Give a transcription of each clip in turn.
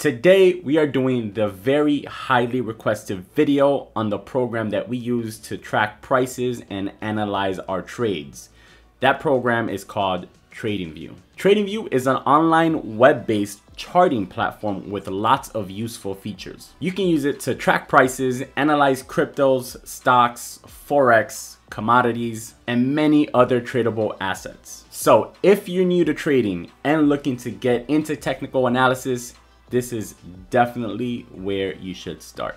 Today, we are doing the very highly requested video on the program that we use to track prices and analyze our trades. That program is called TradingView. TradingView is an online web-based charting platform with lots of useful features. You can use it to track prices, analyze cryptos, stocks, forex, commodities, and many other tradable assets. So if you're new to trading and looking to get into technical analysis, this is definitely where you should start.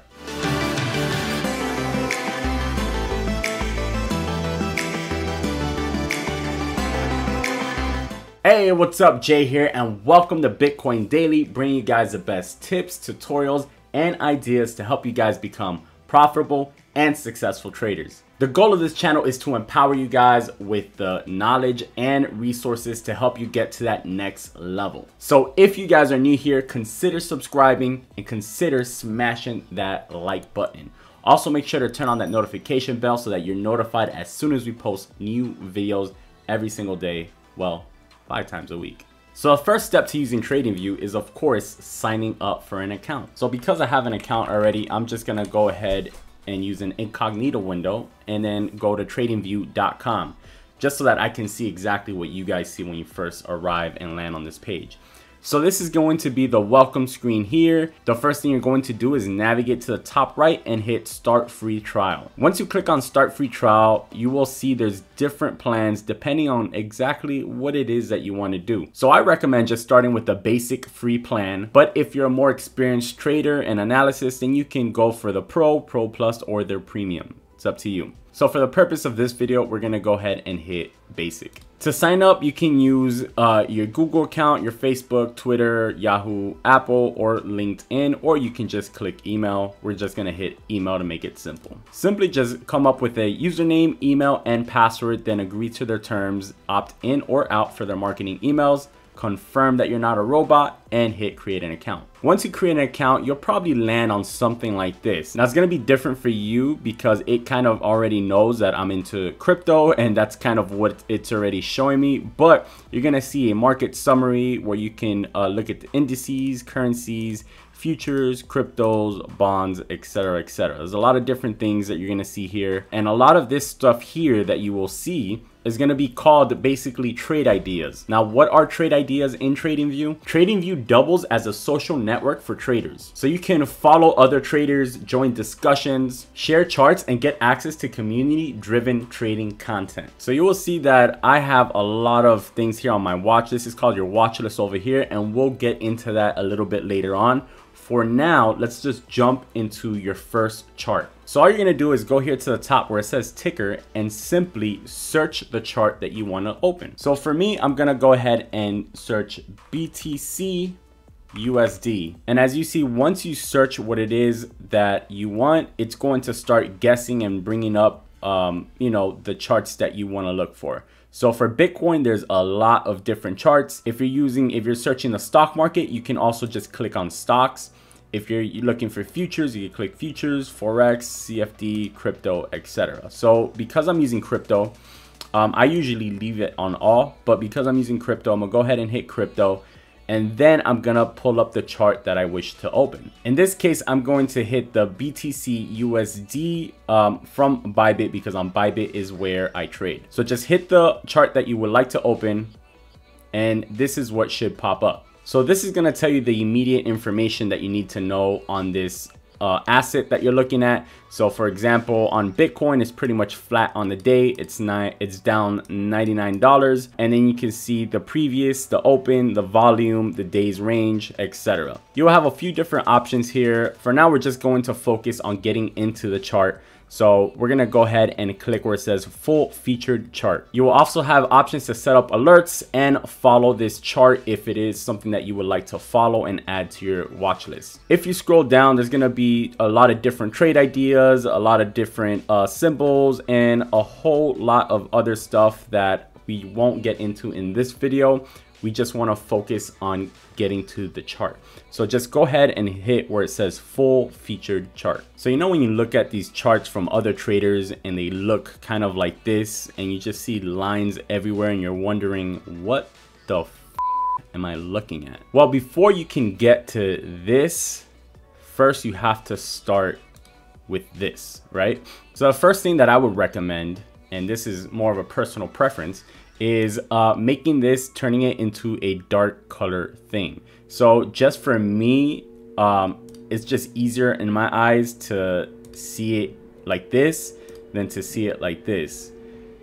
Hey, what's up? Jay here, and welcome to Bitcoin Daily, bringing you guys the best tips, tutorials, and ideas to help you guys become profitable and successful traders. The goal of this channel is to empower you guys with the knowledge and resources to help you get to that next level. So if you guys are new here, consider subscribing and consider smashing that like button. Also make sure to turn on that notification bell so that you're notified as soon as we post new videos every single day, well, five times a week. So the first step to using TradingView is of course signing up for an account. So because I have an account already, I'm just gonna go ahead and use an incognito window and then go to tradingview.com just so that I can see exactly what you guys see when you first arrive and land on this page. So this is going to be the welcome screen here. The first thing you're going to do is navigate to the top right and hit start free trial. Once you click on start free trial, you will see there's different plans depending on exactly what it is that you want to do. So I recommend just starting with the basic free plan, but if you're a more experienced trader and analysis, then you can go for the pro, pro plus, or their premium. It's up to you. So for the purpose of this video, we're gonna go ahead and hit basic. To sign up, you can use uh, your Google account, your Facebook, Twitter, Yahoo, Apple, or LinkedIn, or you can just click email. We're just gonna hit email to make it simple. Simply just come up with a username, email, and password, then agree to their terms, opt in or out for their marketing emails confirm that you're not a robot, and hit create an account. Once you create an account, you'll probably land on something like this. Now it's gonna be different for you because it kind of already knows that I'm into crypto and that's kind of what it's already showing me, but you're gonna see a market summary where you can uh, look at the indices, currencies, futures, cryptos, bonds, etc., etc. There's a lot of different things that you're going to see here. And a lot of this stuff here that you will see is going to be called basically trade ideas. Now, what are trade ideas in TradingView? TradingView doubles as a social network for traders. So you can follow other traders, join discussions, share charts, and get access to community-driven trading content. So you will see that I have a lot of things here on my watch list. It's called your watch list over here, and we'll get into that a little bit later on for now, let's just jump into your first chart. So all you're gonna do is go here to the top where it says ticker and simply search the chart that you wanna open. So for me, I'm gonna go ahead and search BTC USD. And as you see, once you search what it is that you want, it's going to start guessing and bringing up um, you know, the charts that you want to look for. So for Bitcoin, there's a lot of different charts. If you're using, if you're searching the stock market, you can also just click on stocks. If you're looking for futures, you can click futures, forex, CFD, crypto, etc. So because I'm using crypto, um, I usually leave it on all, but because I'm using crypto, I'm gonna go ahead and hit crypto and then I'm gonna pull up the chart that I wish to open. In this case, I'm going to hit the BTC USD um, from Bybit because on Bybit is where I trade. So just hit the chart that you would like to open and this is what should pop up. So this is gonna tell you the immediate information that you need to know on this uh, asset that you're looking at. So for example, on Bitcoin, it's pretty much flat on the day. It's nine, it's down $99. And then you can see the previous, the open, the volume, the day's range, etc. You'll have a few different options here. For now, we're just going to focus on getting into the chart so we're gonna go ahead and click where it says full featured chart. You will also have options to set up alerts and follow this chart if it is something that you would like to follow and add to your watch list. If you scroll down, there's gonna be a lot of different trade ideas, a lot of different uh, symbols, and a whole lot of other stuff that we won't get into in this video. We just want to focus on getting to the chart. So just go ahead and hit where it says full featured chart. So you know when you look at these charts from other traders and they look kind of like this and you just see lines everywhere and you're wondering what the am I looking at? Well, before you can get to this, first you have to start with this, right? So the first thing that I would recommend, and this is more of a personal preference, is uh, making this, turning it into a dark color thing. So just for me, um, it's just easier in my eyes to see it like this than to see it like this.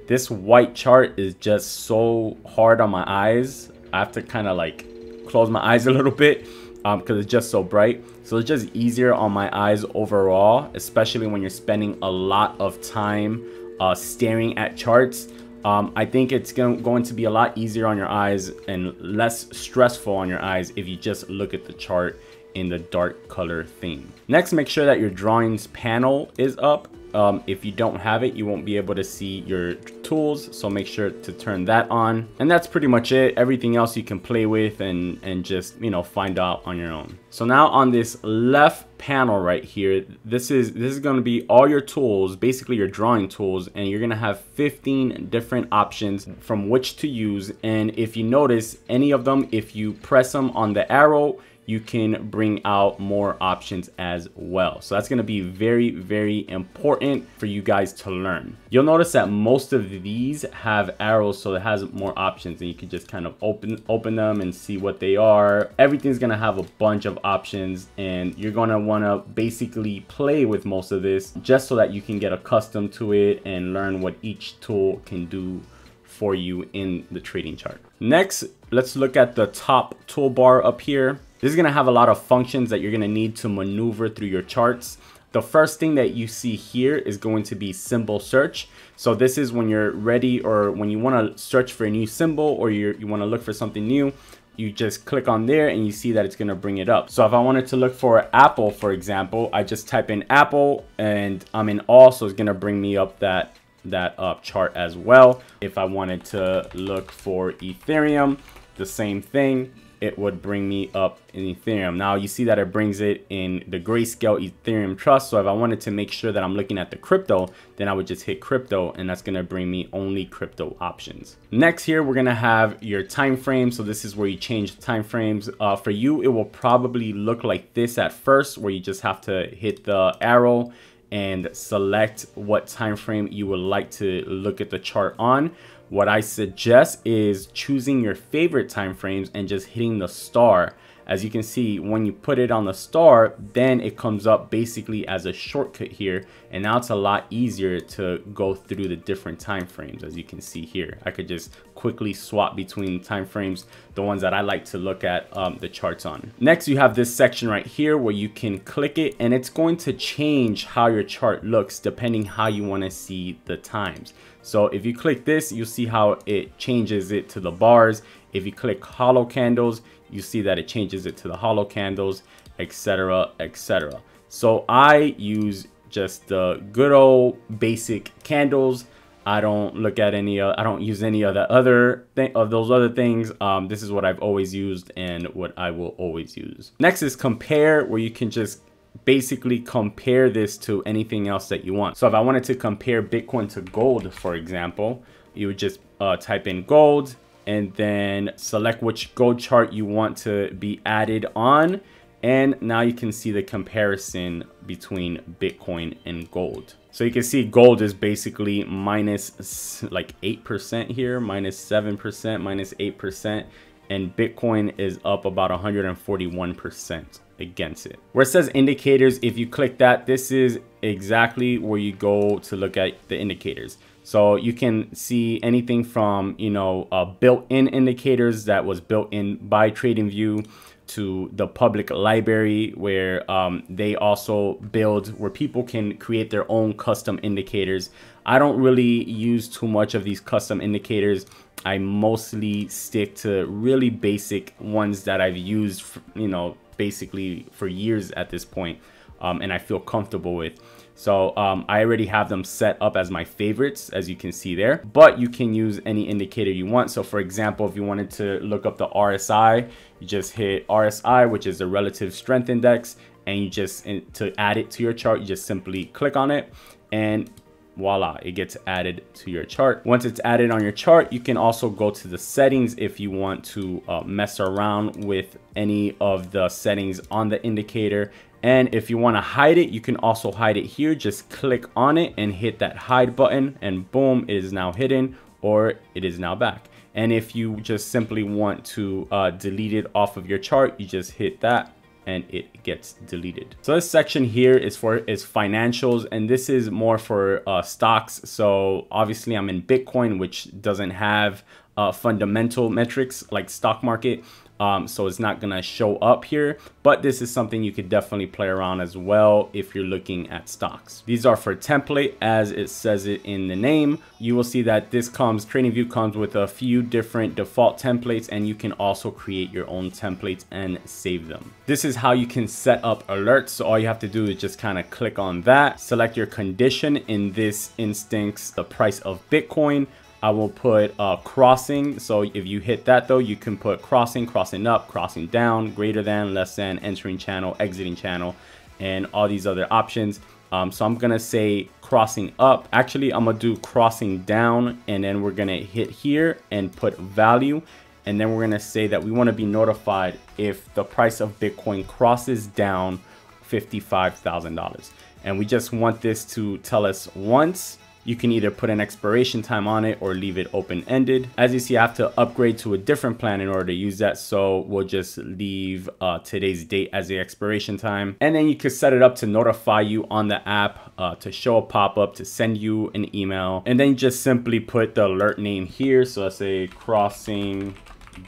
This white chart is just so hard on my eyes. I have to kind of like close my eyes a little bit because um, it's just so bright. So it's just easier on my eyes overall, especially when you're spending a lot of time uh, staring at charts. Um, I think it's going to be a lot easier on your eyes and less stressful on your eyes if you just look at the chart in the dark color theme. Next, make sure that your drawings panel is up um, if you don't have it, you won't be able to see your tools, so make sure to turn that on. And that's pretty much it. Everything else you can play with and, and just, you know, find out on your own. So now on this left panel right here, this is this is gonna be all your tools, basically your drawing tools, and you're gonna have 15 different options from which to use. And if you notice any of them, if you press them on the arrow, you can bring out more options as well. So that's gonna be very, very important for you guys to learn. You'll notice that most of these have arrows, so it has more options and you can just kind of open, open them and see what they are. Everything's gonna have a bunch of options and you're gonna wanna basically play with most of this just so that you can get accustomed to it and learn what each tool can do for you in the trading chart. Next, let's look at the top toolbar up here. This is gonna have a lot of functions that you're gonna need to maneuver through your charts. The first thing that you see here is going to be symbol search. So this is when you're ready or when you wanna search for a new symbol or you you wanna look for something new, you just click on there and you see that it's gonna bring it up. So if I wanted to look for Apple, for example, I just type in Apple and I'm in all, so it's gonna bring me up that that up uh, chart as well. If I wanted to look for Ethereum, the same thing it would bring me up in Ethereum. Now you see that it brings it in the Grayscale Ethereum Trust. So if I wanted to make sure that I'm looking at the crypto, then I would just hit crypto and that's gonna bring me only crypto options. Next here, we're gonna have your time frame. So this is where you change the time frames. Uh, for you, it will probably look like this at first where you just have to hit the arrow and select what time frame you would like to look at the chart on. What I suggest is choosing your favorite time frames and just hitting the star as you can see, when you put it on the star, then it comes up basically as a shortcut here. And now it's a lot easier to go through the different time frames, as you can see here. I could just quickly swap between time frames, the ones that I like to look at um, the charts on. Next, you have this section right here where you can click it and it's going to change how your chart looks depending how you wanna see the times. So if you click this, you'll see how it changes it to the bars. If you click hollow candles, you see that it changes it to the hollow candles, etc, etc. So I use just the good old basic candles. I don't look at any, uh, I don't use any of the other thing of those other things. Um, this is what I've always used and what I will always use. Next is compare where you can just basically compare this to anything else that you want. So if I wanted to compare Bitcoin to gold, for example, you would just uh, type in gold and then select which gold chart you want to be added on. And now you can see the comparison between Bitcoin and gold. So you can see gold is basically minus like 8% here, minus 7%, minus 8%. And Bitcoin is up about 141% against it. Where it says indicators, if you click that, this is exactly where you go to look at the indicators. So you can see anything from, you know, uh, built-in indicators that was built in by TradingView to the public library where um, they also build where people can create their own custom indicators. I don't really use too much of these custom indicators. I mostly stick to really basic ones that I've used, you know, basically for years at this point, um, and I feel comfortable with. So um, I already have them set up as my favorites, as you can see there, but you can use any indicator you want. So for example, if you wanted to look up the RSI, you just hit RSI, which is the relative strength index, and you just, to add it to your chart, you just simply click on it and voila, it gets added to your chart. Once it's added on your chart, you can also go to the settings if you want to uh, mess around with any of the settings on the indicator and if you want to hide it, you can also hide it here. Just click on it and hit that hide button and boom, it is now hidden or it is now back. And if you just simply want to uh, delete it off of your chart, you just hit that and it gets deleted. So this section here is for is financials and this is more for uh, stocks. So obviously I'm in Bitcoin, which doesn't have uh, fundamental metrics like stock market um, so it's not gonna show up here but this is something you could definitely play around as well if you're looking at stocks these are for template as it says it in the name you will see that this comes TradingView comes with a few different default templates and you can also create your own templates and save them this is how you can set up alerts so all you have to do is just kind of click on that select your condition in this instance the price of Bitcoin I will put uh, crossing. So if you hit that though, you can put crossing, crossing up, crossing down, greater than, less than, entering channel, exiting channel, and all these other options. Um, so I'm gonna say crossing up. Actually, I'm gonna do crossing down and then we're gonna hit here and put value. And then we're gonna say that we wanna be notified if the price of Bitcoin crosses down $55,000. And we just want this to tell us once you can either put an expiration time on it or leave it open-ended. As you see, I have to upgrade to a different plan in order to use that. So we'll just leave uh, today's date as the expiration time. And then you can set it up to notify you on the app uh, to show a pop-up, to send you an email. And then just simply put the alert name here. So let's say crossing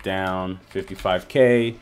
down 55K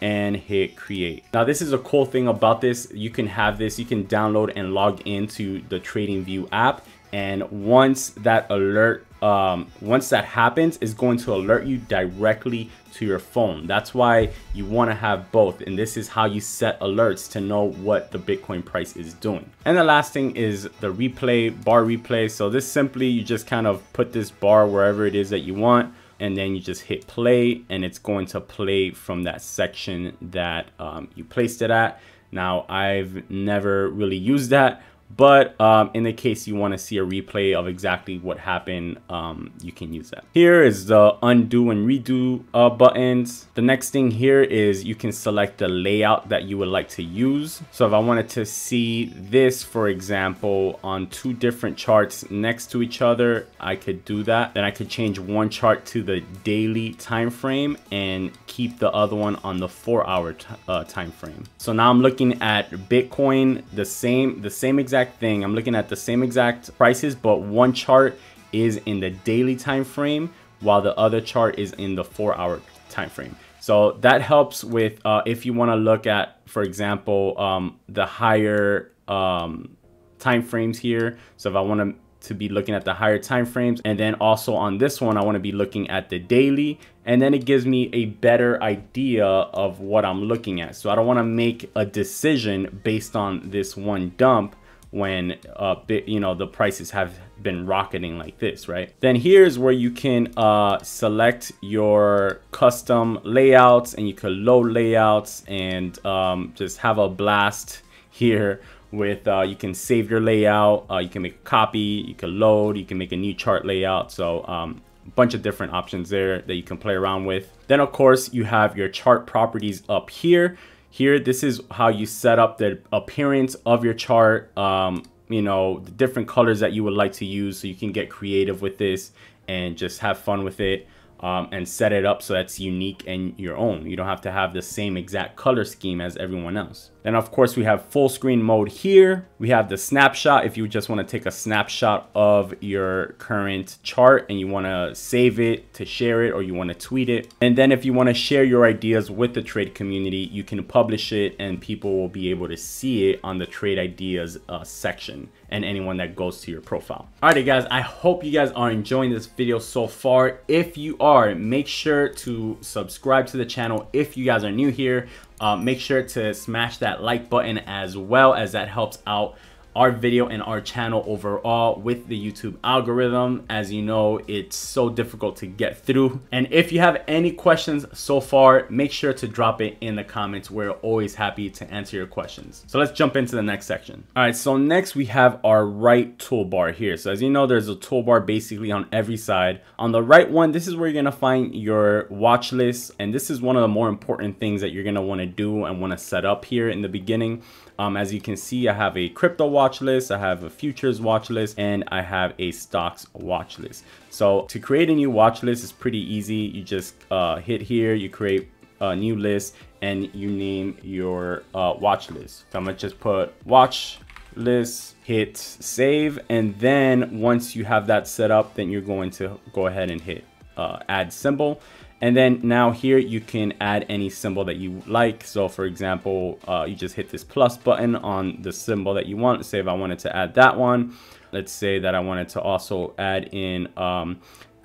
and hit create. Now this is a cool thing about this. You can have this, you can download and log into the TradingView app and once that alert, um, once that happens, is going to alert you directly to your phone. That's why you want to have both. And this is how you set alerts to know what the Bitcoin price is doing. And the last thing is the replay, bar replay. So this simply, you just kind of put this bar wherever it is that you want and then you just hit play and it's going to play from that section that um, you placed it at. Now I've never really used that, but um, in the case you want to see a replay of exactly what happened, um, you can use that. Here is the undo and redo uh, buttons. The next thing here is you can select the layout that you would like to use. So if I wanted to see this, for example, on two different charts next to each other, I could do that. Then I could change one chart to the daily time frame and keep the other one on the four hour uh, time frame. So now I'm looking at Bitcoin, the same, the same exact exact thing. I'm looking at the same exact prices, but one chart is in the daily time frame while the other chart is in the four hour time frame. So that helps with uh, if you want to look at, for example, um, the higher um, time frames here. So if I want to to be looking at the higher time frames and then also on this one I want to be looking at the daily and then it gives me a better idea of what I'm looking at so I don't want to make a decision based on this one dump when uh, you know the prices have been rocketing like this, right? Then here's where you can uh, select your custom layouts and you can load layouts and um, just have a blast here with uh, you can save your layout, uh, you can make a copy, you can load, you can make a new chart layout. So um, a bunch of different options there that you can play around with. Then of course you have your chart properties up here here, this is how you set up the appearance of your chart, um, you know, the different colors that you would like to use so you can get creative with this and just have fun with it um, and set it up so that's unique and your own. You don't have to have the same exact color scheme as everyone else. Then of course we have full screen mode here. We have the snapshot if you just wanna take a snapshot of your current chart and you wanna save it to share it or you wanna tweet it. And then if you wanna share your ideas with the trade community, you can publish it and people will be able to see it on the trade ideas uh, section and anyone that goes to your profile. Alrighty guys, I hope you guys are enjoying this video so far. If you are, make sure to subscribe to the channel if you guys are new here. Uh, make sure to smash that like button as well as that helps out our video and our channel overall with the YouTube algorithm. As you know, it's so difficult to get through. And if you have any questions so far, make sure to drop it in the comments. We're always happy to answer your questions. So let's jump into the next section. All right, so next we have our right toolbar here. So as you know, there's a toolbar basically on every side. On the right one, this is where you're gonna find your watch list. And this is one of the more important things that you're gonna wanna do and wanna set up here in the beginning. Um, as you can see, I have a crypto watch watch list, I have a futures watch list, and I have a stocks watch list. So to create a new watch list is pretty easy. You just uh, hit here, you create a new list, and you name your uh, watch list. So I'm gonna just put watch list, hit save, and then once you have that set up, then you're going to go ahead and hit uh, add symbol. And then now here you can add any symbol that you like. So for example, uh, you just hit this plus button on the symbol that you want. Say if I wanted to add that one, let's say that I wanted to also add in um,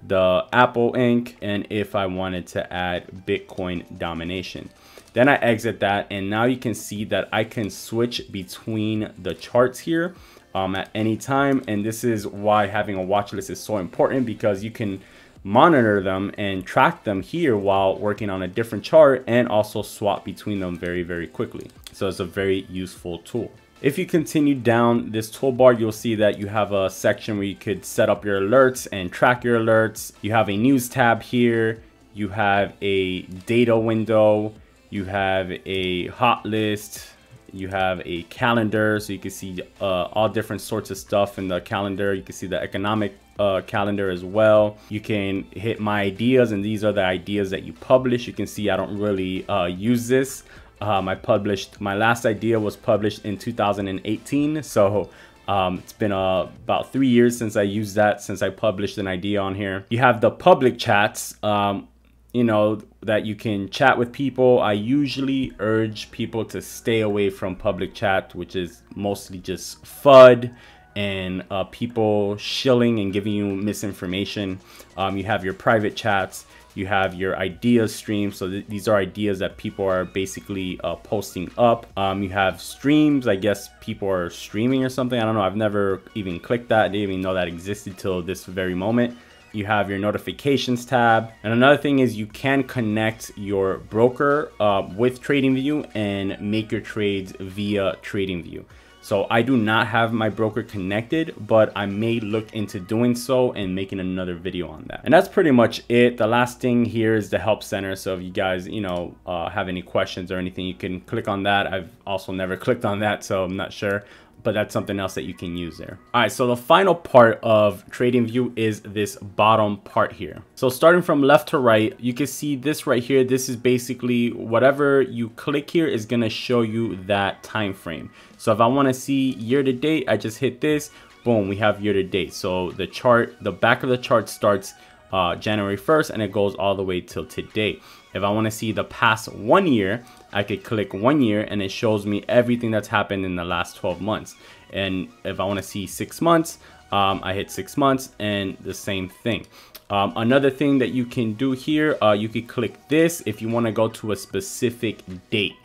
the Apple Inc. and if I wanted to add Bitcoin domination. Then I exit that and now you can see that I can switch between the charts here um, at any time. And this is why having a watch list is so important because you can monitor them and track them here while working on a different chart and also swap between them very, very quickly. So it's a very useful tool. If you continue down this toolbar, you'll see that you have a section where you could set up your alerts and track your alerts. You have a news tab here. You have a data window. You have a hot list, you have a calendar so you can see uh, all different sorts of stuff in the calendar you can see the economic uh, calendar as well you can hit my ideas and these are the ideas that you publish you can see I don't really uh, use this um, I published my last idea was published in 2018 so um, it's been uh, about three years since I used that, since I published an idea on here. You have the public chats, um, you know that you can chat with people i usually urge people to stay away from public chat which is mostly just fud and uh, people shilling and giving you misinformation um, you have your private chats you have your idea streams so th these are ideas that people are basically uh, posting up um, you have streams i guess people are streaming or something i don't know i've never even clicked that I didn't even know that existed till this very moment you have your notifications tab. And another thing is you can connect your broker uh, with TradingView and make your trades via TradingView. So I do not have my broker connected, but I may look into doing so and making another video on that. And that's pretty much it. The last thing here is the help center. So if you guys, you know, uh, have any questions or anything, you can click on that. I've also never clicked on that, so I'm not sure but that's something else that you can use there. All right, so the final part of trading view is this bottom part here. So starting from left to right, you can see this right here. This is basically whatever you click here is gonna show you that time frame. So if I wanna see year to date, I just hit this, boom, we have year to date. So the chart, the back of the chart starts uh, January 1st and it goes all the way till today. If I wanna see the past one year, I could click one year and it shows me everything that's happened in the last 12 months. And if I wanna see six months, um, I hit six months and the same thing. Um, another thing that you can do here, uh, you could click this if you wanna go to a specific date.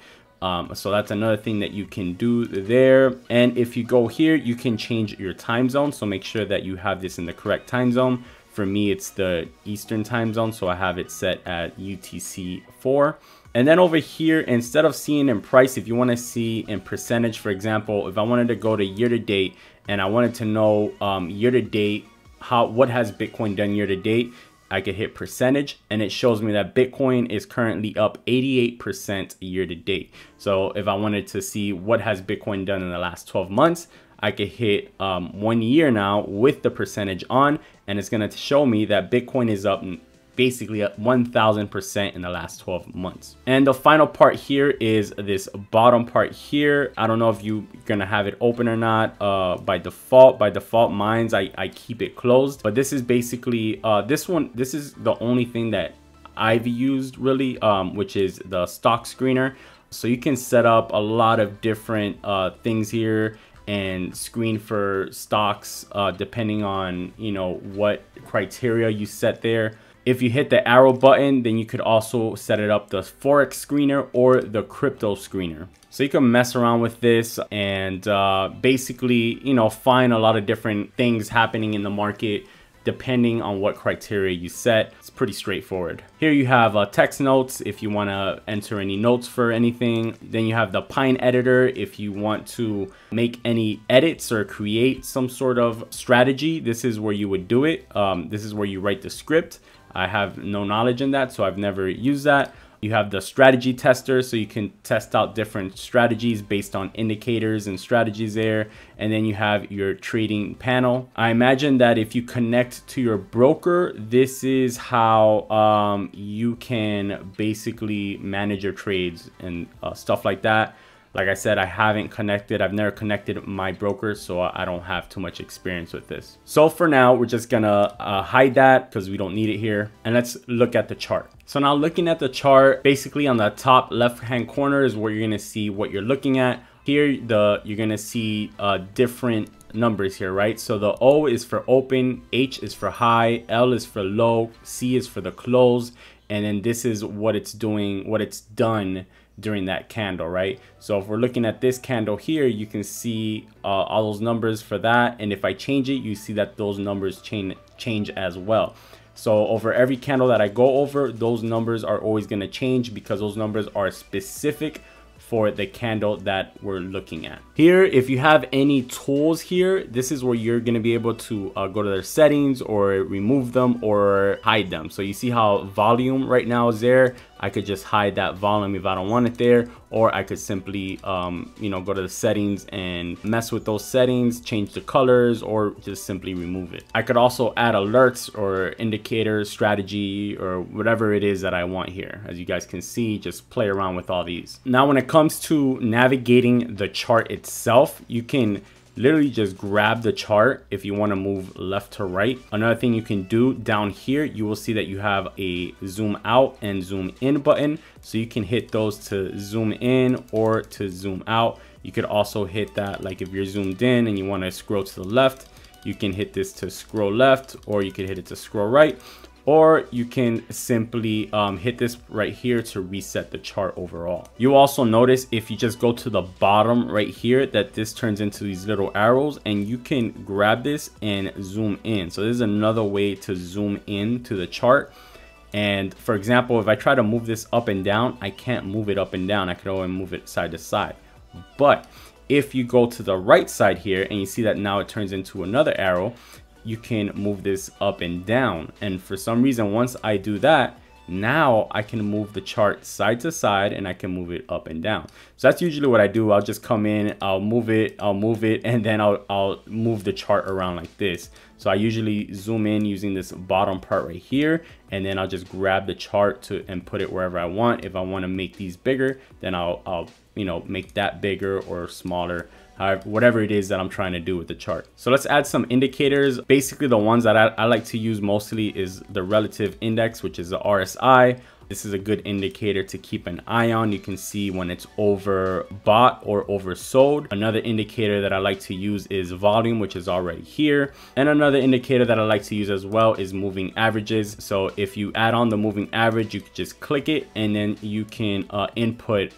Um, so that's another thing that you can do there. And if you go here, you can change your time zone. So make sure that you have this in the correct time zone. For me, it's the Eastern time zone, so I have it set at UTC 4. And then over here, instead of seeing in price, if you wanna see in percentage, for example, if I wanted to go to year to date and I wanted to know um, year to date, how what has Bitcoin done year to date, I could hit percentage and it shows me that Bitcoin is currently up 88% year to date. So if I wanted to see what has Bitcoin done in the last 12 months, I could hit um, one year now with the percentage on, and it's gonna show me that Bitcoin is up basically 1000% in the last 12 months. And the final part here is this bottom part here. I don't know if you're gonna have it open or not uh, by default. By default, mine's I, I keep it closed, but this is basically, uh, this one, this is the only thing that I've used really, um, which is the stock screener. So you can set up a lot of different uh, things here and screen for stocks uh, depending on you know what criteria you set there. If you hit the arrow button, then you could also set it up the Forex screener or the crypto screener. So you can mess around with this and uh, basically, you know, find a lot of different things happening in the market depending on what criteria you set. It's pretty straightforward. Here you have uh, text notes if you want to enter any notes for anything. Then you have the Pine editor if you want to make any edits or create some sort of strategy. This is where you would do it. Um, this is where you write the script. I have no knowledge in that, so I've never used that. You have the strategy tester, so you can test out different strategies based on indicators and strategies there. And then you have your trading panel. I imagine that if you connect to your broker, this is how um, you can basically manage your trades and uh, stuff like that. Like I said, I haven't connected. I've never connected my broker, so I don't have too much experience with this. So for now, we're just gonna uh, hide that because we don't need it here. And let's look at the chart. So now looking at the chart, basically on the top left hand corner is where you're gonna see what you're looking at. Here, the you're gonna see uh, different numbers here, right? So the O is for open, H is for high, L is for low, C is for the close, and then this is what it's doing, what it's done during that candle, right? So if we're looking at this candle here, you can see uh, all those numbers for that. And if I change it, you see that those numbers change, change as well. So over every candle that I go over, those numbers are always going to change because those numbers are specific for the candle that we're looking at. Here, if you have any tools here, this is where you're gonna be able to uh, go to their settings or remove them or hide them. So you see how volume right now is there. I could just hide that volume if I don't want it there, or I could simply, um, you know, go to the settings and mess with those settings, change the colors, or just simply remove it. I could also add alerts or indicators, strategy, or whatever it is that I want here. As you guys can see, just play around with all these. Now, when it comes to navigating the chart itself, you can literally just grab the chart if you want to move left to right. Another thing you can do down here, you will see that you have a zoom out and zoom in button. So you can hit those to zoom in or to zoom out. You could also hit that like if you're zoomed in and you want to scroll to the left, you can hit this to scroll left or you can hit it to scroll right or you can simply um, hit this right here to reset the chart overall. You also notice if you just go to the bottom right here that this turns into these little arrows and you can grab this and zoom in. So this is another way to zoom in to the chart. And for example, if I try to move this up and down, I can't move it up and down. I can only move it side to side. But if you go to the right side here and you see that now it turns into another arrow, you can move this up and down. And for some reason, once I do that, now I can move the chart side to side and I can move it up and down. So that's usually what I do. I'll just come in, I'll move it, I'll move it, and then I'll, I'll move the chart around like this. So I usually zoom in using this bottom part right here, and then I'll just grab the chart to and put it wherever I want. If I wanna make these bigger, then I'll, I'll you know, make that bigger or smaller however, whatever it is that I'm trying to do with the chart. So let's add some indicators. Basically the ones that I, I like to use mostly is the relative index, which is the RSI. This is a good indicator to keep an eye on. You can see when it's overbought or oversold. Another indicator that I like to use is volume, which is already here. And another indicator that I like to use as well is moving averages. So if you add on the moving average, you could just click it and then you can uh, input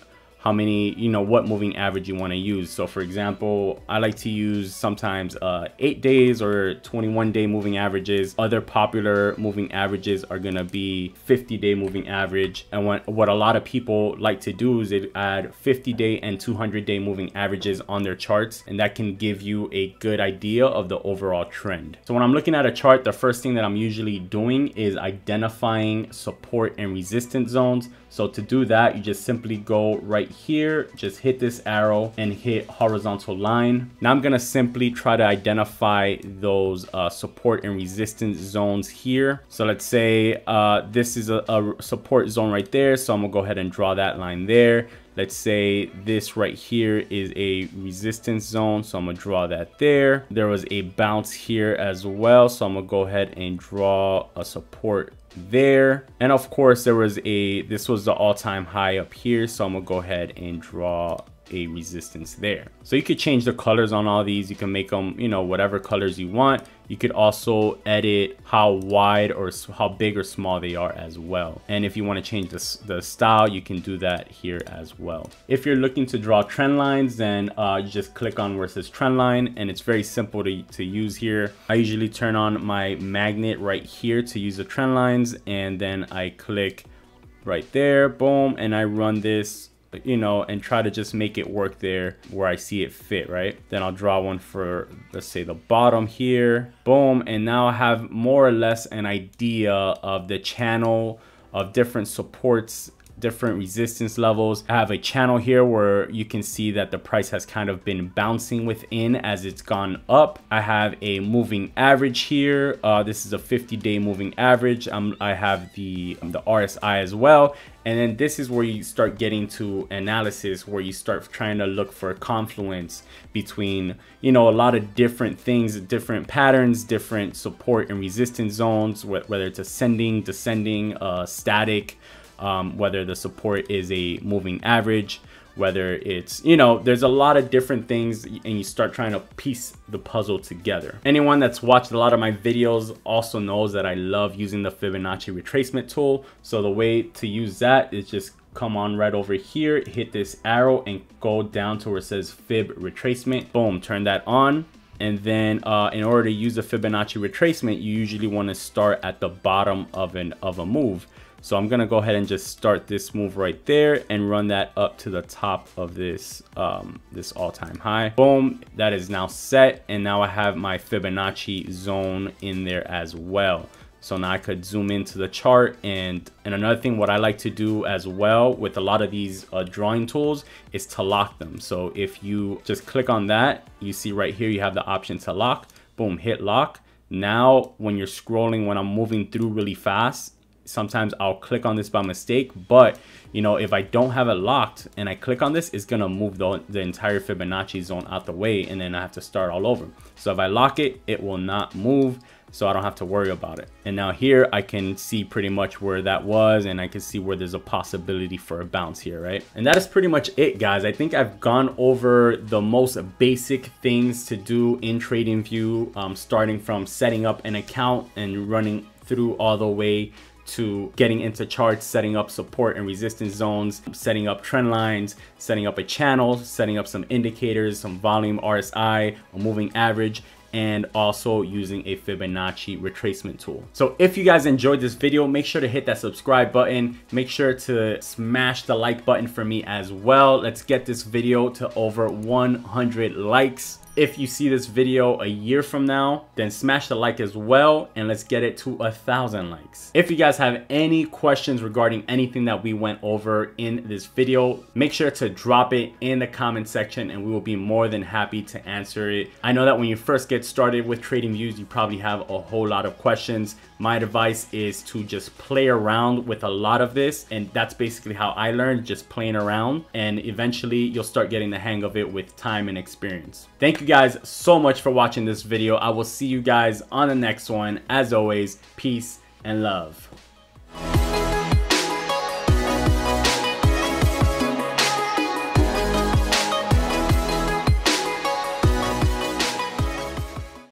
how many, you know, what moving average you want to use. So for example, I like to use sometimes uh, eight days or 21 day moving averages. Other popular moving averages are going to be 50 day moving average. And what, what a lot of people like to do is they add 50 day and 200 day moving averages on their charts. And that can give you a good idea of the overall trend. So when I'm looking at a chart, the first thing that I'm usually doing is identifying support and resistance zones. So to do that, you just simply go right here, just hit this arrow and hit horizontal line. Now I'm gonna simply try to identify those uh, support and resistance zones here. So let's say uh, this is a, a support zone right there. So I'm gonna go ahead and draw that line there. Let's say this right here is a resistance zone, so I'm gonna draw that there. There was a bounce here as well, so I'm gonna go ahead and draw a support there. And of course, there was a, this was the all time high up here. So I'm gonna go ahead and draw a resistance there. So you could change the colors on all these. You can make them, you know, whatever colors you want. You could also edit how wide or how big or small they are as well. And if you want to change the, the style, you can do that here as well. If you're looking to draw trend lines, then uh, you just click on where it says trend line and it's very simple to, to use here. I usually turn on my magnet right here to use the trend lines and then I click right there, boom, and I run this you know, and try to just make it work there where I see it fit, right? Then I'll draw one for, let's say the bottom here, boom. And now I have more or less an idea of the channel of different supports different resistance levels. I have a channel here where you can see that the price has kind of been bouncing within as it's gone up. I have a moving average here. Uh, this is a 50 day moving average. Um, I have the, um, the RSI as well. And then this is where you start getting to analysis where you start trying to look for confluence between, you know, a lot of different things, different patterns, different support and resistance zones, whether it's ascending, descending, uh, static, um, whether the support is a moving average, whether it's, you know, there's a lot of different things and you start trying to piece the puzzle together. Anyone that's watched a lot of my videos also knows that I love using the Fibonacci retracement tool. So the way to use that is just come on right over here, hit this arrow and go down to where it says Fib retracement. Boom, turn that on. And then uh, in order to use the Fibonacci retracement, you usually wanna start at the bottom of, an, of a move. So I'm gonna go ahead and just start this move right there and run that up to the top of this, um, this all-time high. Boom, that is now set. And now I have my Fibonacci zone in there as well. So now I could zoom into the chart and, and another thing what I like to do as well with a lot of these uh, drawing tools is to lock them. So if you just click on that, you see right here, you have the option to lock, boom, hit lock. Now, when you're scrolling, when I'm moving through really fast, sometimes I'll click on this by mistake, but you know, if I don't have it locked and I click on this, it's gonna move the, the entire Fibonacci zone out the way and then I have to start all over. So if I lock it, it will not move. So I don't have to worry about it. And now here I can see pretty much where that was and I can see where there's a possibility for a bounce here, right? And that is pretty much it guys. I think I've gone over the most basic things to do in TradingView, um, starting from setting up an account and running through all the way to getting into charts, setting up support and resistance zones, setting up trend lines, setting up a channel, setting up some indicators, some volume RSI, a moving average, and also using a Fibonacci retracement tool. So if you guys enjoyed this video, make sure to hit that subscribe button. Make sure to smash the like button for me as well. Let's get this video to over 100 likes if you see this video a year from now, then smash the like as well and let's get it to a thousand likes. If you guys have any questions regarding anything that we went over in this video, make sure to drop it in the comment section and we will be more than happy to answer it. I know that when you first get started with trading views, you probably have a whole lot of questions. My advice is to just play around with a lot of this and that's basically how I learned, just playing around and eventually you'll start getting the hang of it with time and experience. Thank you guys so much for watching this video. I will see you guys on the next one. As always, peace and love.